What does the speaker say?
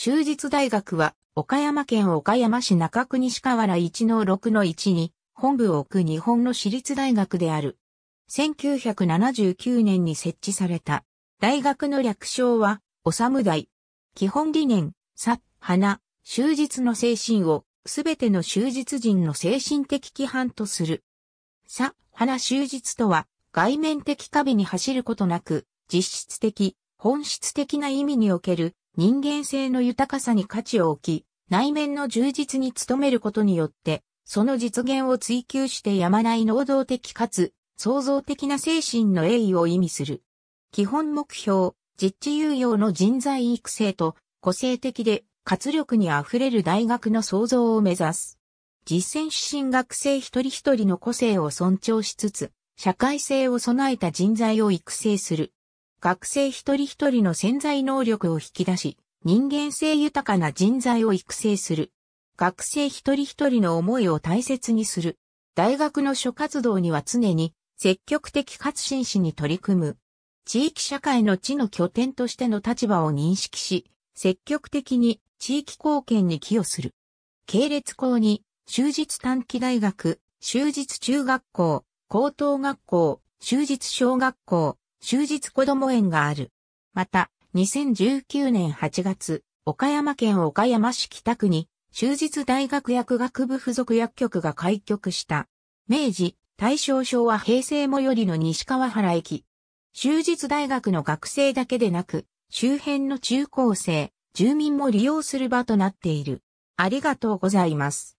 修実大学は、岡山県岡山市中区西河原1の6の1に、本部を置く日本の私立大学である。1979年に設置された。大学の略称は、おさむ大。基本理念、さ、花、修実の精神を、すべての修実人の精神的規範とする。さ、花修実とは、外面的壁に走ることなく、実質的、本質的な意味における、人間性の豊かさに価値を置き、内面の充実に努めることによって、その実現を追求してやまない能動的かつ創造的な精神の栄誉を意味する。基本目標、実地有用の人材育成と個性的で活力にあふれる大学の創造を目指す。実践指針学生一人一人の個性を尊重しつつ、社会性を備えた人材を育成する。学生一人一人の潜在能力を引き出し、人間性豊かな人材を育成する。学生一人一人の思いを大切にする。大学の諸活動には常に積極的かつ真摯に取り組む。地域社会の地の拠点としての立場を認識し、積極的に地域貢献に寄与する。系列校に、終日短期大学、終日中学校、高等学校、終日小学校、終日子供園がある。また、2019年8月、岡山県岡山市北区に、終日大学薬学部附属薬局が開局した。明治、大正昭和平成最寄りの西川原駅。終日大学の学生だけでなく、周辺の中高生、住民も利用する場となっている。ありがとうございます。